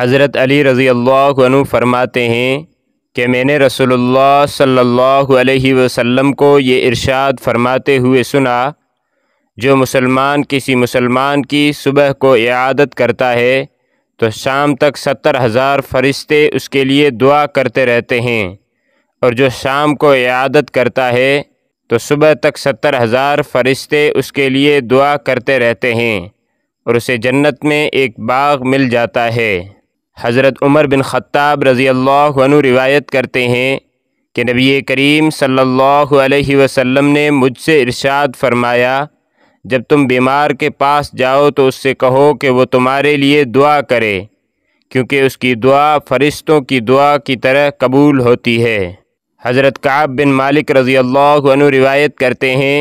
हज़रत अली रज़ी अल्लाह फरमाते हैं कि मैंने रसोल्ला सल्ला वसम को ये इरशाद फरमाते हुए सुना जो मुसलमान किसी मुसलमान की सुबह को इयादत करता है तो शाम तक सत्तर हज़ार फरिश्ते उसके लिए दुआ करते रहते हैं और जो शाम को इयादत करता है तो सुबह तक सत्तर हज़ार फरिश्ते उसके लिए दुआ करते रहते हैं और उसे जन्नत में एक बाग मिल जाता है हज़रत उमर बिन ख़त्ताब रज़ी अल्लाह रिवायत करते हैं कि नबी करीम सल्लल्लाहु अलैहि वसल्लम ने मुझसे इरशाद फरमाया जब तुम बीमार के पास जाओ तो उससे कहो कि वो तुम्हारे लिए दुआ करे क्योंकि उसकी दुआ फ़रिश्तों की दुआ की तरह कबूल होती है हज़रत काब बिन मालिक रज़ी अल्लाह रिवायत करते हैं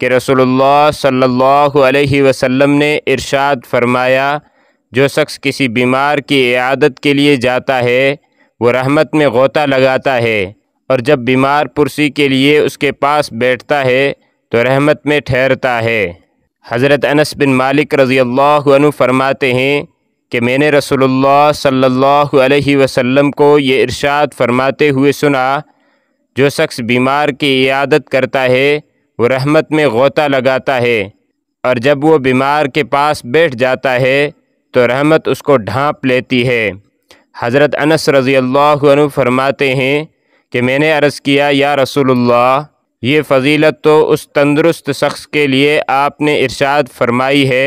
कि रसोल्ला सल्लल्लाहु अलैहि वसल्लम ने इरशाद फरमाया जो शख्स किसी बीमार की आदत के लिए जाता है वो रहमत में गोता लगाता है और जब बीमार पुरसी के लिए उसके पास बैठता है तो रहमत में ठहरता है हज़रत अनस बिन मालिक रज़ी अल्लाह फरमाते हैं कि मैंने रसूलुल्लाह सल्लल्लाहु अलैहि वसल्लम को ये इरशाद फरमाते हुए सुना जो शख्स बीमार की इयादत करता है वो रहमत में गोता लगाता है और जब वो बीमार के पास बैठ जाता है तो रहमत उसको ढांप लेती है हज़रत अनस रज़ी अल्लाह फरमाते हैं कि मैंने अर्ज़ किया या रसूलुल्लाह ये फ़जीलत तो उस तंदुरुस्त शख्स के लिए आपने इरशाद फरमाई है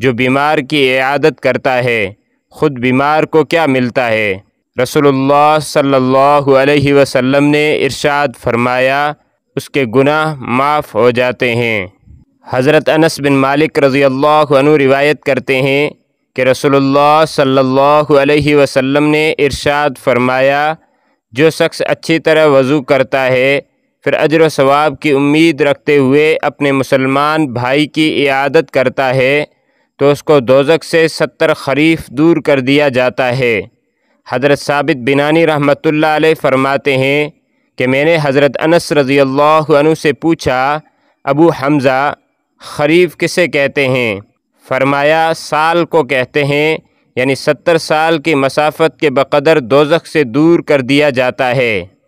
जो बीमार की इयादत करता है ख़ुद बीमार को क्या मिलता है रसूलुल्लाह सल्लल्लाहु अलैहि वसल्लम ने इरशाद फरमाया उसके गुनाह माफ़ हो जाते हैं हज़रत अनस बिन मालिक रज़ी अल्लाह रिवायत करते हैं कि रसोल्ला सल्ला वसम ने इरशाद फरमाया जो शख्स अच्छी तरह वज़ू करता है फिर अजर सवाब की उम्मीद रखते हुए अपने मुसलमान भाई की इयादत करता है तो उसको दोजक से सत्तर खरीफ दूर कर दिया जाता है हज़रत साबित बिनानी रहमत अलैह फरमाते हैं कि मैंने हज़रत अनस रज़ी अल्लाह से पूछा अबू हमज़ा खरीफ किसे कहते हैं फरमाया साल को कहते हैं यानी सत्तर साल की मसाफत के बकदर दोजख से दूर कर दिया जाता है